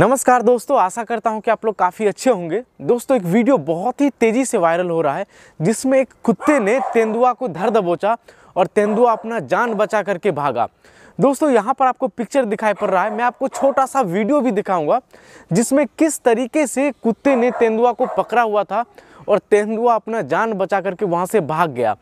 नमस्कार दोस्तों आशा करता हूं कि आप लोग काफ़ी अच्छे होंगे दोस्तों एक वीडियो बहुत ही तेज़ी से वायरल हो रहा है जिसमें एक कुत्ते ने तेंदुआ को धर दबोचा और तेंदुआ अपना जान बचा करके भागा दोस्तों यहाँ पर आपको पिक्चर दिखाई पड़ रहा है मैं आपको छोटा सा वीडियो भी दिखाऊंगा जिसमें किस तरीके से कुत्ते ने तेंदुआ को पकड़ा हुआ था और तेंदुआ अपना जान बचा करके वहाँ से भाग गया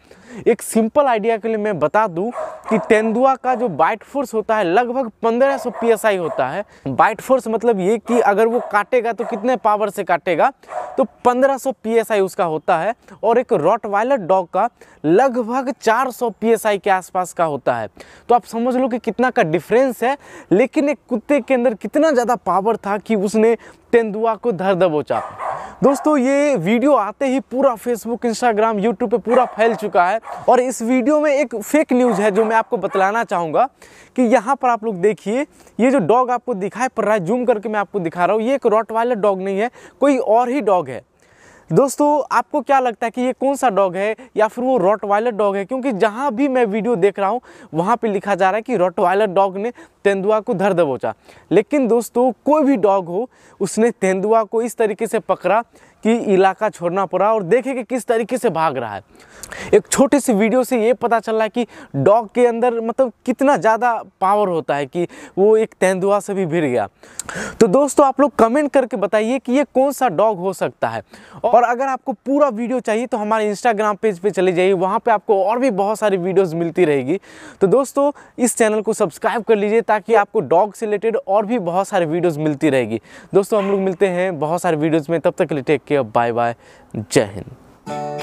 एक सिंपल आइडिया के लिए मैं बता दूं कि तेंदुआ का जो बाइट फोर्स होता है लगभग 1500 सौ पी होता है बाइट फोर्स मतलब ये कि अगर वो काटेगा तो कितने पावर से काटेगा तो 1500 सौ पी उसका होता है और एक रॉट वायलट डॉग का लगभग 400 सौ पी के आसपास का होता है तो आप समझ लो कि कितना का डिफरेंस है लेकिन एक कुत्ते के अंदर कितना ज़्यादा पावर था कि उसने तेंदुआ को धर दबोचा दोस्तों ये वीडियो आते ही पूरा फेसबुक इंस्टाग्राम यूट्यूब पे पूरा फैल चुका है और इस वीडियो में एक फेक न्यूज़ है जो मैं आपको बतलाना चाहूँगा कि यहाँ पर आप लोग देखिए ये जो डॉग आपको दिखाई पड़ रहा है जूम करके मैं आपको दिखा रहा हूँ ये एक रॉट वाला डॉग नहीं है कोई और ही डॉग है दोस्तों आपको क्या लगता है कि ये कौन सा डॉग है या फिर वो रॉट वायलर डॉग है क्योंकि जहाँ भी मैं वीडियो देख रहा हूँ वहाँ पे लिखा जा रहा है कि रॉट वायलर डॉग ने तेंदुआ को धर दबोचा लेकिन दोस्तों कोई भी डॉग हो उसने तेंदुआ को इस तरीके से पकड़ा कि इलाका छोड़ना पड़ा और देखे कि किस तरीके से भाग रहा है एक छोटे से वीडियो से ये पता चल रहा है कि डॉग के अंदर मतलब कितना ज़्यादा पावर होता है कि वो एक तेंदुआ से भी भिड़ गया तो दोस्तों आप लोग कमेंट करके बताइए कि ये कौन सा डॉग हो सकता है और और अगर आपको पूरा वीडियो चाहिए तो हमारे इंस्टाग्राम पेज पे चले जाइए वहाँ पे आपको और भी बहुत सारी वीडियोस मिलती रहेगी तो दोस्तों इस चैनल को सब्सक्राइब कर लीजिए ताकि आपको डॉग से रिलेटेड और भी बहुत सारी वीडियोज़ मिलती रहेगी दोस्तों हम लोग मिलते हैं बहुत सारे वीडियोज़ में तब तक के लिए टेक केयर बाय बाय जय हिंद